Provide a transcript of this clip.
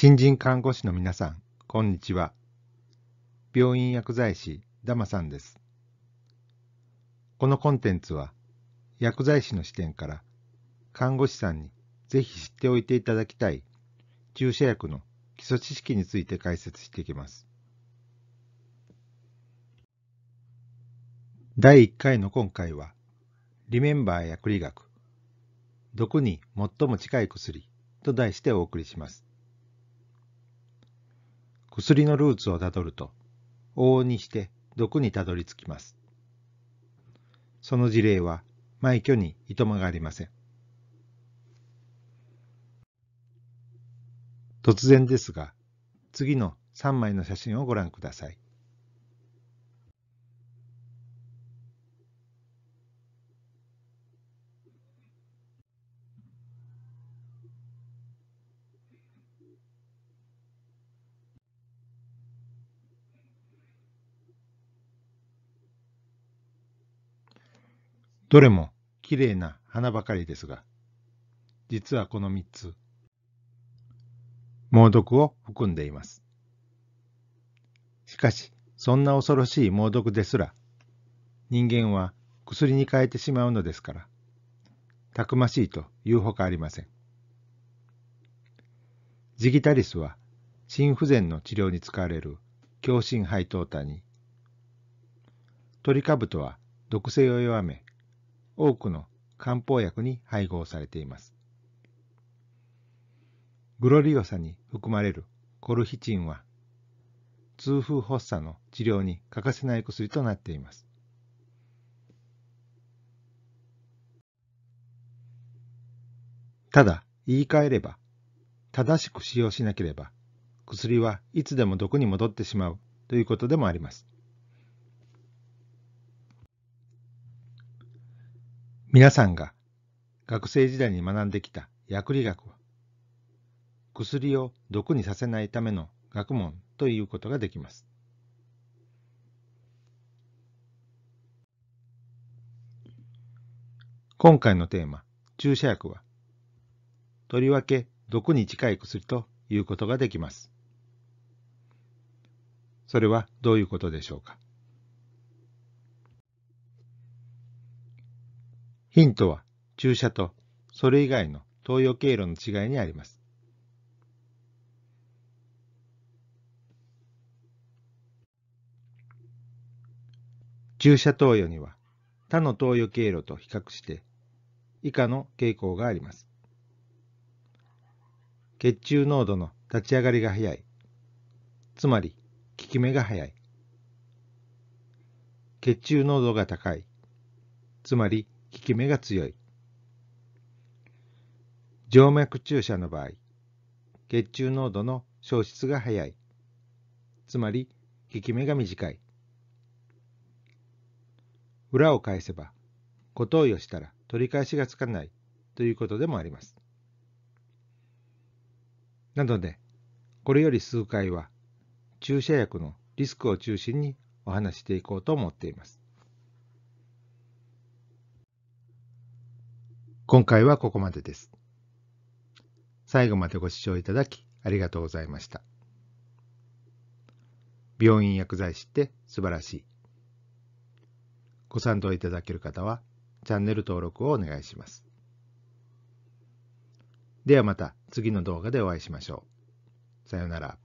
新人看護師の皆さん、こんにちは。病院薬剤師、ダマさんです。このコンテンツは、薬剤師の視点から、看護師さんにぜひ知っておいていただきたい注射薬の基礎知識について解説していきます。第1回の今回は、リメンバー薬理学、毒に最も近い薬と題してお送りします。薬のルーツをたどると、往々にして毒にたどり着きます。その事例は、枚挙にいとまがありません。突然ですが、次の3枚の写真をご覧ください。どれもきれいな花ばかりですが、実はこの3つ、猛毒を含んでいます。しかし、そんな恐ろしい猛毒ですら、人間は薬に変えてしまうのですから、たくましいというほかありません。ジギタリスは、心不全の治療に使われる強心肺糖炭に、トリカブトは毒性を弱め、多くの漢方薬に配合されています。グロリオサに含まれるコルヒチンは、痛風発作の治療に欠かせない薬となっています。ただ、言い換えれば、正しく使用しなければ、薬はいつでも毒に戻ってしまうということでもあります。皆さんが学生時代に学んできた薬理学は薬を毒にさせないための学問ということができます。今回のテーマ、注射薬は、とりわけ毒に近い薬ということができます。それはどういうことでしょうかヒントは注射とそれ以外の投与経路の違いにあります。注射投与には他の投与経路と比較して以下の傾向があります。血中濃度の立ち上がりが早い。つまり、効き目が早い。血中濃度が高い。つまり、効き目が強い。静脈注射の場合、血中濃度の消失が早い。つまり、効き目が短い。裏を返せば、小投与したら取り返しがつかないということでもあります。なので、これより数回は注射薬のリスクを中心にお話していこうと思っています。今回はここまでです。最後までご視聴いただきありがとうございました。病院薬剤師って素晴らしい。ご賛同いただける方はチャンネル登録をお願いします。ではまた次の動画でお会いしましょう。さようなら。